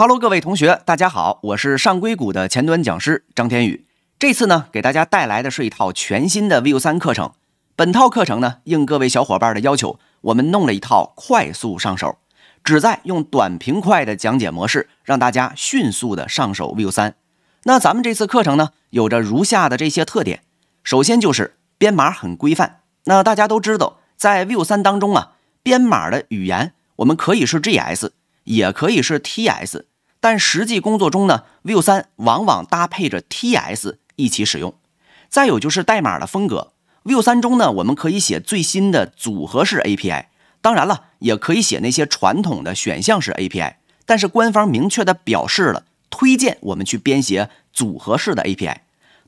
Hello，各位同学，大家好，我是上硅谷的前端讲师张天宇。这次呢，给大家带来的是一套全新的 Vue 3课程。本套课程呢，应各位小伙伴的要求，我们弄了一套快速上手，旨在用短平快的讲解模式，让大家迅速的上手 Vue 3。那咱们这次课程呢，有着如下的这些特点：首先就是编码很规范。那大家都知道，在 Vue 3当中啊，编码的语言我们可以是 GS，也可以是 TS。但实际工作中呢 v i e 3往往搭配着 TS 一起使用。再有就是代码的风格 v i e 3中呢，我们可以写最新的组合式 API，当然了，也可以写那些传统的选项式 API。但是官方明确的表示了，推荐我们去编写组合式的 API。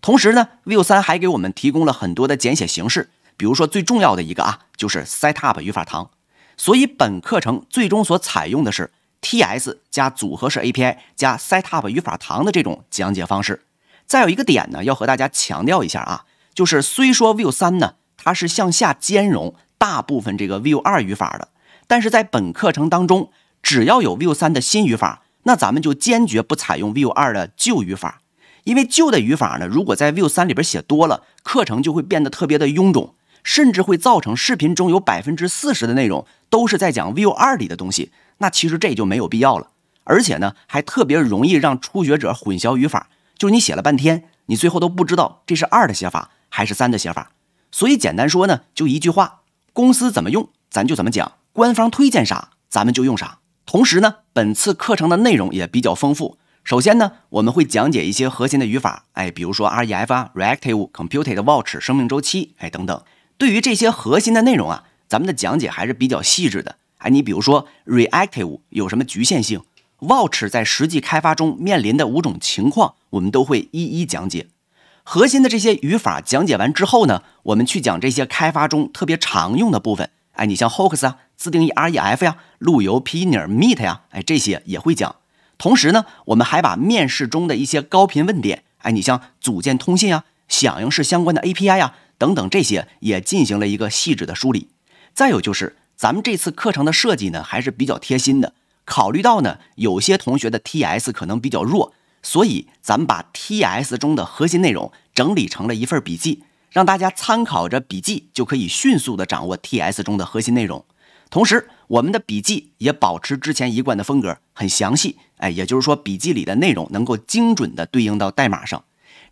同时呢 v i e 3还给我们提供了很多的简写形式，比如说最重要的一个啊，就是 setup 语法堂。所以本课程最终所采用的是。T S 加组合式 A P I 加 set up 语法糖的这种讲解方式。再有一个点呢，要和大家强调一下啊，就是虽说 Vue 三呢，它是向下兼容大部分这个 Vue 二语法的，但是在本课程当中，只要有 Vue 三的新语法，那咱们就坚决不采用 Vue 二的旧语法，因为旧的语法呢，如果在 Vue 三里边写多了，课程就会变得特别的臃肿，甚至会造成视频中有百分之四十的内容都是在讲 Vue 二里的东西。那其实这就没有必要了，而且呢，还特别容易让初学者混淆语法。就是你写了半天，你最后都不知道这是二的写法还是三的写法。所以简单说呢，就一句话：公司怎么用，咱就怎么讲；官方推荐啥，咱们就用啥。同时呢，本次课程的内容也比较丰富。首先呢，我们会讲解一些核心的语法，哎，比如说 R E F 啊，Reactive，Computed Watch 生命周期，哎，等等。对于这些核心的内容啊，咱们的讲解还是比较细致的。哎，你比如说 reactive 有什么局限性？watch 在实际开发中面临的五种情况，我们都会一一讲解。核心的这些语法讲解完之后呢，我们去讲这些开发中特别常用的部分。哎，你像 hooks 啊，自定义 ref 呀，路由 pinner meet 呀，哎，这些也会讲。同时呢，我们还把面试中的一些高频问点，哎，你像组件通信啊，响应式相关的 API 啊，等等这些也进行了一个细致的梳理。再有就是。咱们这次课程的设计呢还是比较贴心的，考虑到呢有些同学的 TS 可能比较弱，所以咱们把 TS 中的核心内容整理成了一份笔记，让大家参考着笔记就可以迅速的掌握 TS 中的核心内容。同时，我们的笔记也保持之前一贯的风格，很详细。哎，也就是说，笔记里的内容能够精准的对应到代码上。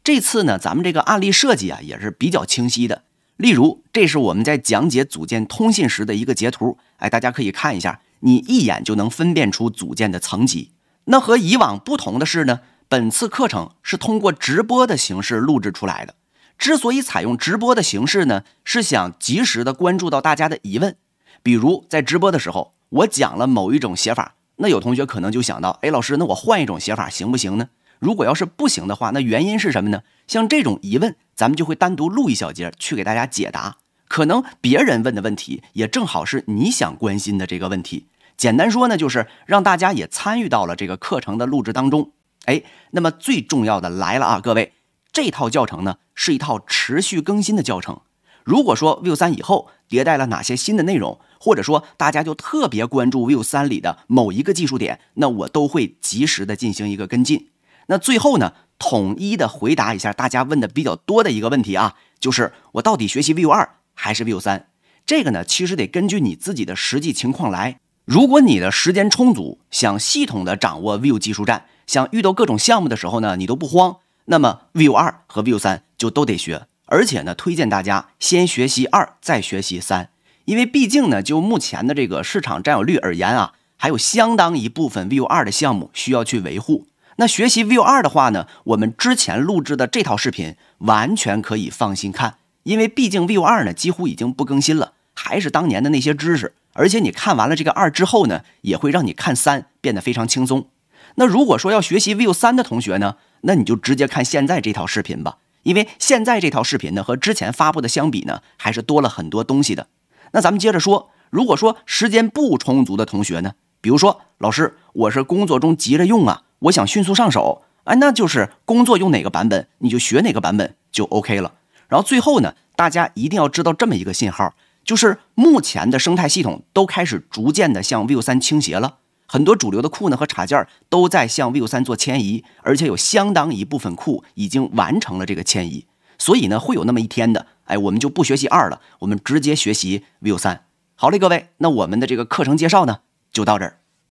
这次呢，咱们这个案例设计啊也是比较清晰的。例如，这是我们在讲解组件通信时的一个截图，哎，大家可以看一下，你一眼就能分辨出组件的层级。那和以往不同的是呢，本次课程是通过直播的形式录制出来的。之所以采用直播的形式呢，是想及时的关注到大家的疑问。比如在直播的时候，我讲了某一种写法，那有同学可能就想到，哎，老师，那我换一种写法行不行呢？如果要是不行的话，那原因是什么呢？像这种疑问，咱们就会单独录一小节去给大家解答。可能别人问的问题，也正好是你想关心的这个问题。简单说呢，就是让大家也参与到了这个课程的录制当中。哎，那么最重要的来了啊，各位，这套教程呢是一套持续更新的教程。如果说 v i e w 三以后迭代了哪些新的内容，或者说大家就特别关注 v i e w 三里的某一个技术点，那我都会及时的进行一个跟进。那最后呢，统一的回答一下大家问的比较多的一个问题啊，就是我到底学习 Vue 二还是 Vue 三？这个呢，其实得根据你自己的实际情况来。如果你的时间充足，想系统的掌握 Vue 技术栈，想遇到各种项目的时候呢，你都不慌，那么 Vue 二和 Vue 三就都得学。而且呢，推荐大家先学习二，再学习三，因为毕竟呢，就目前的这个市场占有率而言啊，还有相当一部分 Vue 二的项目需要去维护。那学习 View 二的话呢，我们之前录制的这套视频完全可以放心看，因为毕竟 View 二呢几乎已经不更新了，还是当年的那些知识。而且你看完了这个二之后呢，也会让你看三变得非常轻松。那如果说要学习 View 三的同学呢，那你就直接看现在这套视频吧，因为现在这套视频呢和之前发布的相比呢，还是多了很多东西的。那咱们接着说，如果说时间不充足的同学呢，比如说老师，我是工作中急着用啊。我想迅速上手，哎，那就是工作用哪个版本你就学哪个版本就 OK 了。然后最后呢，大家一定要知道这么一个信号，就是目前的生态系统都开始逐渐的向 Vue 3倾斜了，很多主流的库呢和插件都在向 Vue 3做迁移，而且有相当一部分库已经完成了这个迁移，所以呢会有那么一天的，哎，我们就不学习二了，我们直接学习 Vue 3。好嘞，各位，那我们的这个课程介绍呢就到这儿。